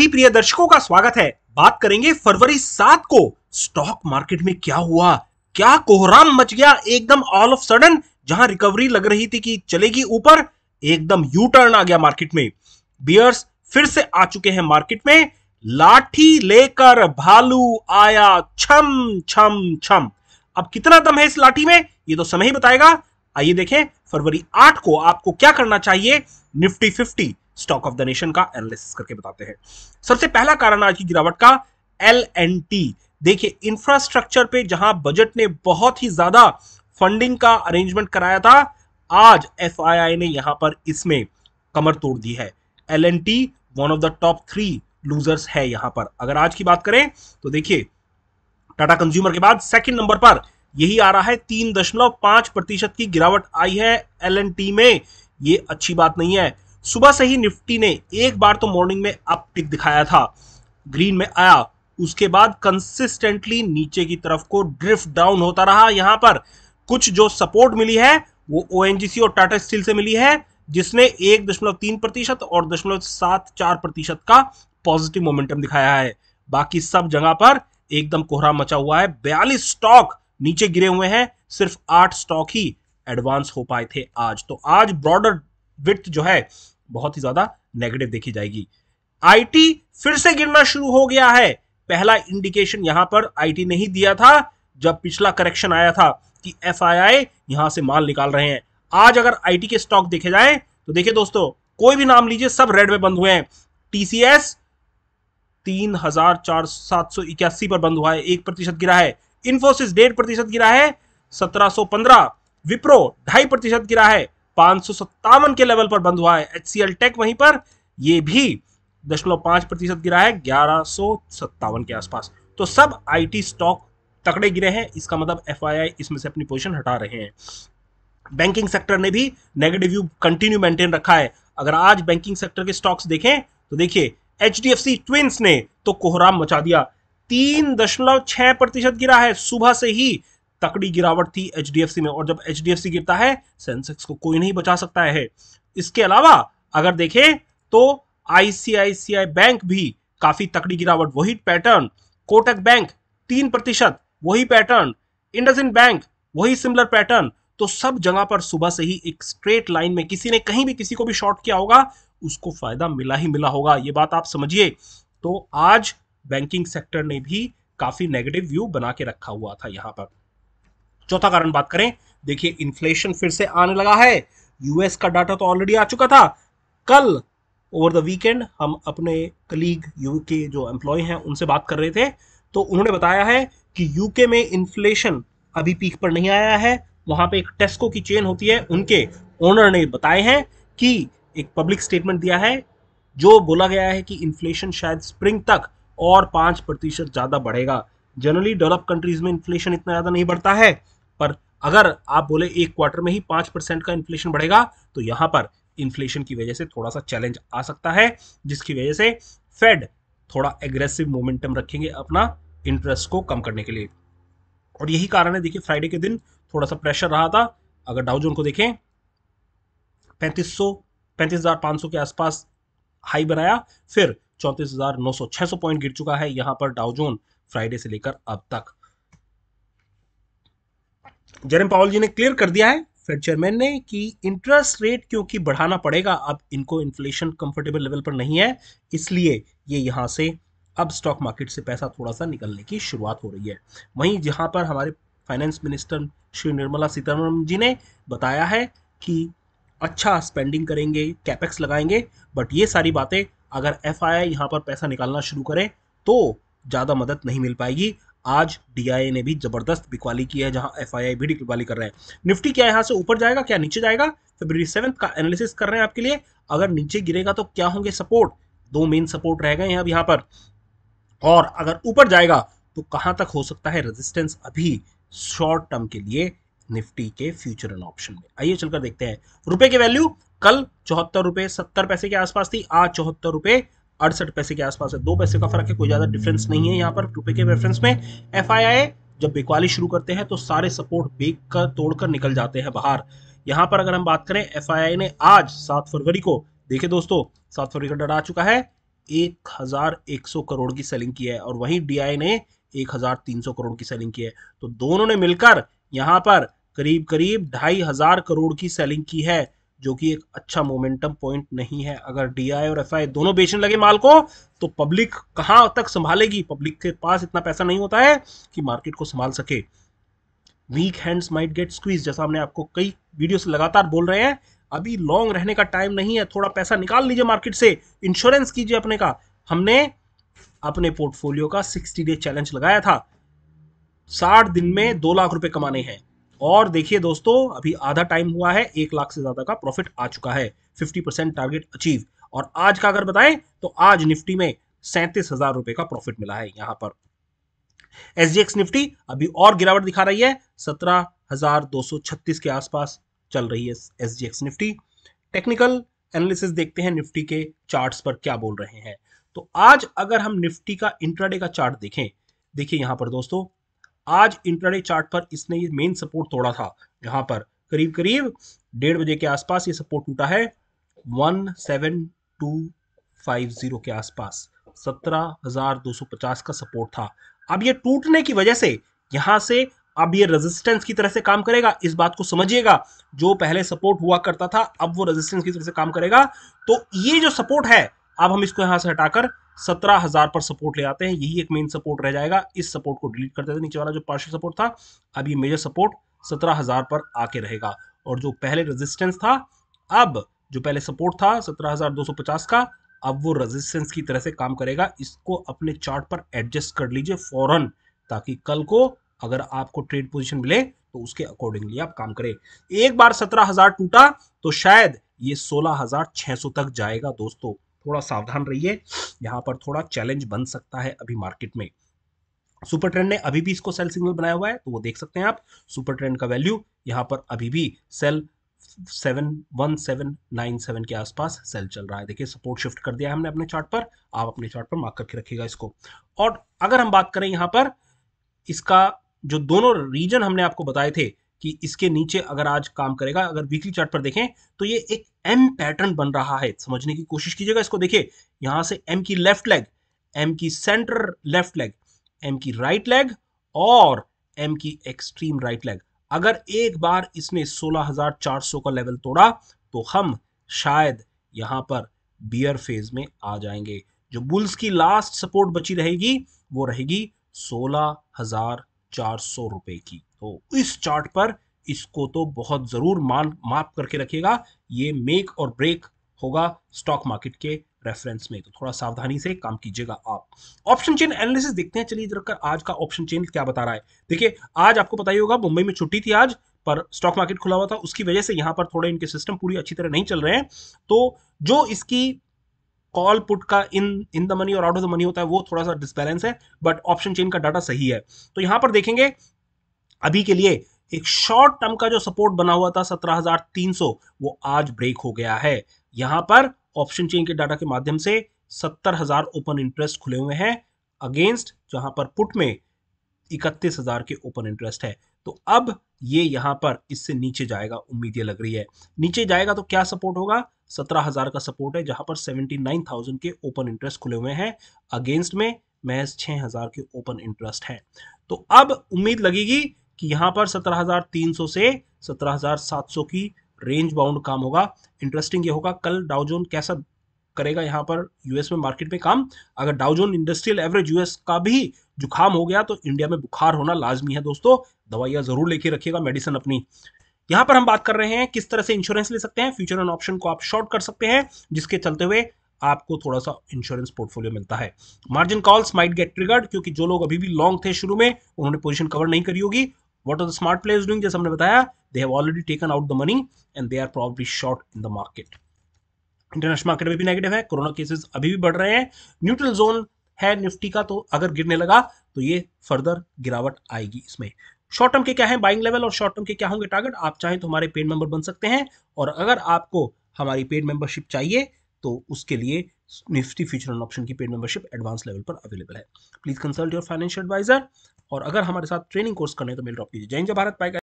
प्रिय दर्शकों का स्वागत है बात करेंगे फरवरी सात को स्टॉक मार्केट में क्या हुआ क्या कोहराम मच गया एकदम ऑल ऑफ सडन जहां रिकवरी लग रही थी कि चलेगी ऊपर एकदम यू टर्न आ गया मार्केट में बियर्स फिर से आ चुके हैं मार्केट में लाठी लेकर भालू आया छम छम छम अब कितना दम है इस लाठी में ये तो समय ही बताएगा आइए देखें फरवरी आठ को आपको क्या करना चाहिए Nifty fifty stock of the nation का एनालिसिस करके बताते हैं सबसे पहला कारण आज की गिरावट का एल एंड टी देखिए इंफ्रास्ट्रक्चर पे जहां बजट ने बहुत ही ज्यादा फंडिंग का अरेंजमेंट कराया था आज एफ ने यहां पर इसमें कमर तोड़ दी है L N T one of the top three losers है यहां पर अगर आज की बात करें तो देखिए टाटा कंज्यूमर के बाद सेकंड नंबर पर यही आ रहा है तीन दशमलव पांच प्रतिशत की गिरावट आई है एल में ये अच्छी बात नहीं है सुबह से ही निफ्टी ने एक बार तो मॉर्निंग में अप टिक दिखाया था ग्रीन में आया उसके बाद कंसिस्टेंटली नीचे की तरफ को ड्रिफ्ट डाउन होता रहा यहां पर कुछ जो सपोर्ट मिली है वो ओ और टाटा स्टील से मिली है जिसने एक दशमलव तीन प्रतिशत और दशमलव सात चार प्रतिशत का पॉजिटिव मोमेंटम दिखाया है बाकी सब जगह पर एकदम कोहरा मचा हुआ है बयालीस स्टॉक नीचे गिरे हुए हैं सिर्फ आठ स्टॉक ही एडवांस हो पाए थे आज तो आज ब्रॉडर विथ जो है बहुत ही ज्यादा नेगेटिव देखी जाएगी आईटी फिर से गिरना शुरू हो गया है पहला इंडिकेशन यहां पर आईटी ने ही दिया था जब पिछला करेक्शन आया था कि एफ यहां से माल निकाल रहे हैं आज अगर आईटी के स्टॉक देखे जाए तो देखिए दोस्तों कोई भी नाम लीजिए सब रेड में बंद हुए हैं टीसीएस तीन हजार चार सात सौ इक्यासी पर बंद हुआ है एक प्रतिशत गिरा है इन्फोसिस डेढ़ प्रतिशत गिरा है सत्रह सौ पंद्रह विप्रो ढाई प्रतिशत गिरा है पांच के लेवल पर बंद हुआ है एच टेक वहीं पर ये भी दशमलव पांच प्रतिशत गिरा है ग्यारह के आसपास तो सब आईटी स्टॉक तकड़े गिरे हैं इसका मतलब एफ इसमें से अपनी पोजीशन हटा रहे हैं बैंकिंग सेक्टर ने भी नेगेटिव व्यू कंटिन्यू मेंटेन रखा है अगर आज बैंकिंग सेक्टर के स्टॉक्स देखें तो देखिए H D F C twins ने तो कोहराम मचा दिया तीन दशमलव छह प्रतिशत गिरा है सुबह से ही तकड़ी गिरावट थी एच में और जब एच गिरता है सेंसेक्स को कोई नहीं बचा सकता है इसके अलावा अगर देखें तो आईसीआईसीआई बैंक भी काफी तकड़ी गिरावट वही पैटर्न कोटक बैंक तीन प्रतिशत वही पैटर्न इंडसिन बैंक वही सिमिलर पैटर्न तो सब जगह पर सुबह से ही एक स्ट्रेट लाइन में किसी ने कहीं भी किसी को भी शॉर्ट किया होगा उसको फायदा मिला ही मिला होगा ये बात आप समझिए तो आज बैंकिंग सेक्टर ने भी काफी नेगेटिव व्यू बना के रखा हुआ था यहां पर चौथा कारण बात करें देखिए इन्फ्लेशन फिर से आने लगा है यूएस का डाटा तो ऑलरेडी आ चुका था कल ओवर द वीकेंड हम अपने कलीग यू के जो एम्प्लॉय हैं उनसे बात कर रहे थे तो उन्होंने बताया है कि यूके में इन्फ्लेशन अभी पीक पर नहीं आया है वहां पे एक टेस्को की चेन होती है उनके ओनर ने बताए हैं कि एक पब्लिक स्टेटमेंट दिया है जो बोला गया है कि इन्फ्लेशन शायद स्प्रिंग तक और पांच प्रतिशत ज़्यादा बढ़ेगा जनरली डेवलप कंट्रीज में इन्फ्लेशन इतना ज़्यादा नहीं बढ़ता है पर अगर आप बोले एक क्वार्टर में ही पांच परसेंट का इन्फ्लेशन बढ़ेगा तो यहां पर इन्फ्लेशन की वजह से थोड़ा सा चैलेंज आ सकता है जिसकी वजह से फेड थोड़ा एग्रेसिव मोमेंटम रखेंगे अपना इंटरेस्ट को कम करने के लिए और यही कारण है देखिए फ्राइडे के दिन थोड़ा सा प्रेशर रहा था अगर डाउजोन को देखें पैंतीस सौ पैंतीस हज़ार सौ के आसपास हाई बनाया फिर चौंतीस हज़ार नौ सौ सौ पॉइंट गिर चुका है यहाँ पर डाउजोन फ्राइडे से लेकर अब तक जेरम पावल जी ने क्लियर कर दिया है फेड चेयरमैन ने कि इंटरेस्ट रेट क्योंकि बढ़ाना पड़ेगा अब इनको इन्फ्लेशन कंफर्टेबल लेवल पर नहीं है इसलिए ये यहां से अब स्टॉक मार्केट से पैसा थोड़ा सा निकलने की शुरुआत हो रही है वहीं जहां पर हमारे फाइनेंस मिनिस्टर श्री निर्मला सीतारमन जी ने बताया है कि अच्छा स्पेंडिंग करेंगे कैपेक्स लगाएंगे बट ये सारी बातें अगर एफ आई यहाँ पर पैसा निकालना शुरू करें तो ज़्यादा मदद नहीं मिल पाएगी आज डीआईए ने भी जबरदस्त बिकवाली की है जहां एफआईआई भी बिकवाली कर रहे हैं निफ्टी क्या यहां से ऊपर जाएगा क्या नीचे जाएगा फेब्रवरी सेवन्थ का एनालिसिस कर रहे हैं आपके लिए अगर नीचे गिरेगा तो क्या होंगे सपोर्ट दो मेन सपोर्ट रह गए हैं अब यहाँ पर और अगर ऊपर जाएगा तो कहां तक हो सकता है रेजिस्टेंस अभी शॉर्ट टर्म के लिए निफ्टी के फ्यूचर एंड ऑप्शन में आइए चलकर देखते हैं रुपए की वैल्यू कल चौहत्तर रुपए सत्तर पैसे के आसपास थी आज चौहत्तर रुपए अड़सठ पैसे के आसपास है दो पैसे का फर्क है कोई ज़्यादा डिफरेंस नहीं है यहाँ पर रुपए के रेफरेंस में एफ जब बिकवाली शुरू करते हैं तो सारे सपोर्ट बेक कर तोड़कर निकल जाते हैं बाहर यहाँ पर अगर हम बात करें एफ ने आज सात फरवरी को देखे दोस्तों सात फरवरी का डर आ चुका है एक हजार एक सौ करोड़ की सेलिंग की है और वहीं डीआई ने एक हजार तीन सौ करोड़ की सेलिंग की है तो दोनों ने मिलकर यहां पर करीब करीब ढाई हजार करोड़ की सेलिंग की है जो कि एक अच्छा मोमेंटम पॉइंट नहीं है अगर डीआई और एफआई दोनों बेचने लगे माल को तो पब्लिक कहां तक संभालेगी पब्लिक के पास इतना पैसा नहीं होता है कि मार्केट को संभाल सके weak hands might get squeeze जैसा हमने आपको कई वीडियो से लगातार बोल रहे हैं अभी लॉन्ग रहने का टाइम नहीं है थोड़ा पैसा निकाल लीजिए मार्केट से इंश्योरेंस कीजिए अपने का हमने अपने पोर्टफोलियो का सिक्सटी डे चैलेंज लगाया था साठ दिन में दो लाख रुपए कमाने हैं और देखिए दोस्तों अभी आधा टाइम हुआ है एक लाख से ज़्यादा का प्रॉफिट आ चुका है फिफ्टी परसेंट टारगेट अचीव और आज का अगर बताएं तो आज निफ्टी में सैंतीस हज़ार रुपए का प्रॉफिट मिला है यहां पर एसजीएक्स निफ्टी अभी और गिरावट दिखा रही है सत्रह के आसपास चल रही है एसजीएक्स निफ्टी टेक्निकल एनालिसिस देखते हैं निफ्टी के चार्ट पर क्या बोल रहे हैं तो आज अगर हम निफ्टी का इंट्राडे का चार्ट देखें देखिए यहां पर दोस्तों आज इंट्राडे चार्ट पर इसने ये मेन सपोर्ट तोड़ा था यहाँ पर करीब करीब डेढ़ बजे के आसपास ये सपोर्ट टूटा है one seven two five zero के आसपास सत्रह हजार दो सौ पचास का सपोर्ट था अब ये टूटने की वजह से यहाँ से अब ये रेजिस्टेंस की तरह से काम करेगा इस बात को समझिएगा जो पहले सपोर्ट हुआ करता था अब वो रेजिस्टेंस की तरह से काम करेगा तो ये जो सपोर्ट है अब हम इसको यहाँ से हटाकर सत्रह हजार पर सपोर्ट ले आते हैं यही एक मेन सपोर्ट रह जाएगा इस सपोर्ट को डिलीट कर देते नीचे वाला जो पार्शियल सपोर्ट था अब ये मेजर सपोर्ट सत्रह हजार पर आके रहेगा और जो पहले रेजिस्टेंस था अब जो पहले सपोर्ट था सत्रह हजार दो सौ पचास का अब वो रेजिस्टेंस की तरह से काम करेगा इसको अपने चार्ट पर एडजस्ट कर लीजिए फौरन ताकि कल को अगर आपको ट्रेड पोजिशन मिले तो उसके अकॉर्डिंगली आप काम करें एक बार सत्रह हजार टूटा तो शायद ये सोलह हजार छह सौ तक जाएगा दोस्तों थोड़ा सावधान रहिए यहाँ पर थोड़ा चैलेंज बन सकता है अभी मार्केट में सुपर ट्रेंड ने अभी भी इसको सेल सिग्नल बनाया हुआ है तो वो देख सकते हैं आप सुपर ट्रेंड का वैल्यू यहाँ पर अभी भी sell seven one seven nine seven के आसपास सेल चल रहा है देखिए सपोर्ट शिफ्ट कर दिया हमने अपने चार्ट पर आप अपने चार्ट पर मार्क करके रखिएगा इसको और अगर हम बात करें यहाँ पर इसका जो दोनों रीजन हमने आपको बताए थे कि इसके नीचे अगर आज काम करेगा अगर वीकली चार्ट पर देखें तो ये एक एम पैटर्न बन रहा है समझने की कोशिश कीजिएगा इसको देखिए यहां से एम की लेफ्ट लेग एम की सेंटर लेफ्ट लेग एम की राइट लेग और एम की एक्सट्रीम राइट लेग अगर एक बार इसने 16,400 का लेवल तोड़ा तो हम शायद यहाँ पर बियर फेज में आ जाएंगे जो बुल्स की लास्ट सपोर्ट बची रहेगी वो रहेगी सोलह हजार चार सौ रुपए की तो इस चार्ट पर इसको तो बहुत ज़रूर मान माप करके रखिएगा ये मेक और ब्रेक होगा स्टॉक मार्केट के रेफरेंस में तो थोड़ा सावधानी से काम कीजिएगा आप ऑप्शन चेन एनालिसिस देखते हैं चलिए इधर आज का ऑप्शन चेन क्या बता रहा है देखिए आज आपको पता ही होगा मुंबई में छुट्टी थी आज पर स्टॉक मार्केट खुला हुआ था उसकी वजह से यहां पर थोड़े इनके सिस्टम पूरी अच्छी तरह नहीं चल रहे हैं तो जो इसकी कॉल पुट का इन इन द मनी और आउट ऑफ द मनी होता है वो थोड़ा सा डिसबैलेंस है बट ऑप्शन चेन का डाटा सही है तो यहां पर देखेंगे अभी के लिए एक शॉर्ट टर्म का जो सपोर्ट बना हुआ था 17,300 वो आज ब्रेक हो गया है यहां पर ऑप्शन चेंज के डाटा के माध्यम से 70,000 ओपन इंटरेस्ट खुले हुए हैं अगेंस्ट जहां पर पुट में 31,000 के ओपन इंटरेस्ट है तो अब ये यहां पर इससे नीचे जाएगा उम्मीद ये लग रही है नीचे जाएगा तो क्या सपोर्ट होगा सत्रह हजार का सपोर्ट है जहां पर सेवेंटी नाइन थाउजेंड के ओपन इंटरेस्ट खुले हुए हैं अगेंस्ट में महज छह हजार के ओपन इंटरेस्ट है तो अब उम्मीद लगेगी कि यहां पर 17,300 से 17,700 की रेंज बाउंड काम होगा इंटरेस्टिंग ये होगा कल डाउजोन कैसा करेगा यहाँ पर यूएस में मार्केट में काम अगर डाउजोन इंडस्ट्रियल एवरेज यूएस का भी जुकाम हो गया तो इंडिया में बुखार होना लाजमी है दोस्तों दवाइयां जरूर लेके रखिएगा मेडिसिन अपनी यहां पर हम बात कर रहे हैं किस तरह से इंश्योरेंस ले सकते हैं फ्यूचर एंड ऑप्शन को आप शॉर्ट कर सकते हैं जिसके चलते हुए आपको थोड़ा सा इंश्योरेंस पोर्टफोलियो मिलता है margin calls might get triggered क्योंकि जो लोग अभी भी लॉन्ग थे शुरू में उन्होंने पोजीशन कवर नहीं करी होगी what are the smart players doing जैसे हमने बताया they have already taken out the money and they are probably short in the market international market में भी नेगेटिव है कोरोना केसेस अभी भी बढ़ रहे हैं न्यूट्रल जोन है निफ्टी का तो अगर गिरने लगा तो ये फर्दर गिरावट आएगी इसमें शॉर्ट टर्म के क्या है बाइंग लेवल और शॉर्ट टर्म के क्या होंगे टारगेट आप चाहें तो हमारे पेड मेंबर बन सकते हैं और अगर आपको हमारी पेड मेंबरशिप चाहिए तो उसके लिए निफ्टी फ्यूचर ऑप्शन की पेड मेंबरशिप एडवांस लेवल पर अवेलेबल है please consult your financial advisor और अगर हमारे साथ ट्रेनिंग कोर्स करने तो मेल ड्रॉप कीजिए जय हिंद भारत पाएगा